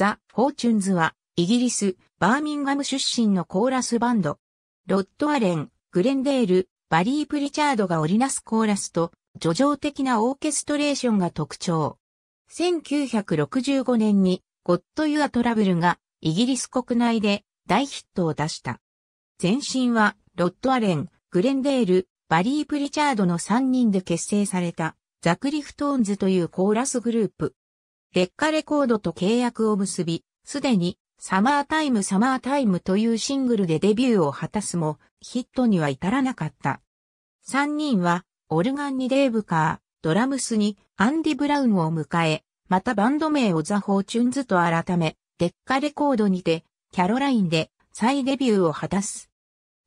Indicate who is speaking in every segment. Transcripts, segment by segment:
Speaker 1: ザ・フォーチュンズは、イギリス、バーミンガム出身のコーラスバンド。ロッド・アレン、グレンデール、バリー・プリチャードが織りなすコーラスと、叙情的なオーケストレーションが特徴。1965年に、ゴッド・ユア・トラブルが、イギリス国内で大ヒットを出した。前身は、ロッド・アレン、グレンデール、バリー・プリチャードの3人で結成された、ザクリフトーンズというコーラスグループ。劣化レコードと契約を結び、すでにサマータイムサマータイムというシングルでデビューを果たすも、ヒットには至らなかった。3人は、オルガンにデーブカー、ドラムスにアンディ・ブラウンを迎え、またバンド名をザ・フォーチュンズと改め、デッカレコードにて、キャロラインで再デビューを果たす。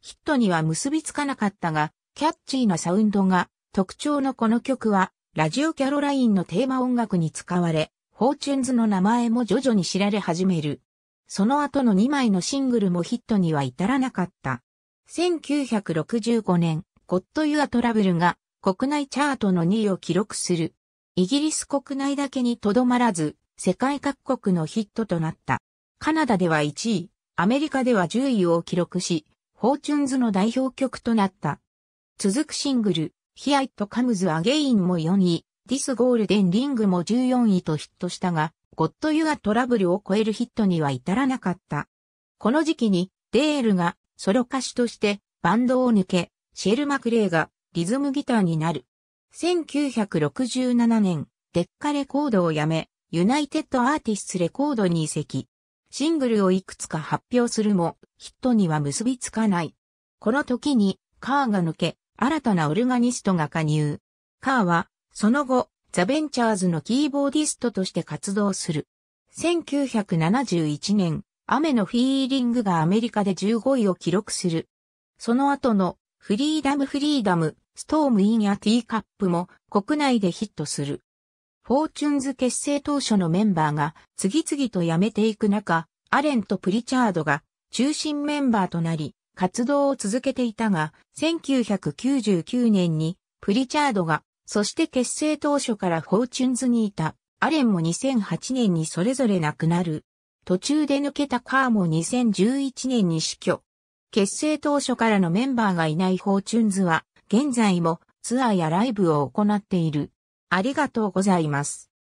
Speaker 1: ヒットには結びつかなかったが、キャッチーなサウンドが特徴のこの曲は、ラジオキャロラインのテーマ音楽に使われ、フォーチュンズの名前も徐々に知られ始める。その後の2枚のシングルもヒットには至らなかった。1965年、ゴッド・ユア・トラブルが国内チャートの2位を記録する。イギリス国内だけにとどまらず、世界各国のヒットとなった。カナダでは1位、アメリカでは10位を記録し、フォーチュンズの代表曲となった。続くシングル、ヒアイトカムズ・アゲインも4位、ディスゴールデンリングも14位とヒットしたが、ゴッドユアトラブルを超えるヒットには至らなかった。この時期にデールがソロ歌手としてバンドを抜け、シェル・マクレーがリズムギターになる。1967年、デッカレコードを辞め、ユナイテッドアーティスレコードに移籍。シングルをいくつか発表するも、ヒットには結びつかない。この時に、カーが抜け、新たなオルガニストが加入。カーは、その後、ザ・ベンチャーズのキーボーディストとして活動する。1971年、雨のフィーリングがアメリカで15位を記録する。その後の、フリーダム・フリーダム、ストーム・イン・ア・ティーカップも国内でヒットする。フォーチュンズ結成当初のメンバーが次々と辞めていく中、アレンとプリチャードが中心メンバーとなり、活動を続けていたが、1999年にプリチャードがそして結成当初からフォーチュンズにいたアレンも2008年にそれぞれ亡くなる。途中で抜けたカーも2011年に死去。結成当初からのメンバーがいないフォーチュンズは現在もツアーやライブを行っている。ありがとうございます。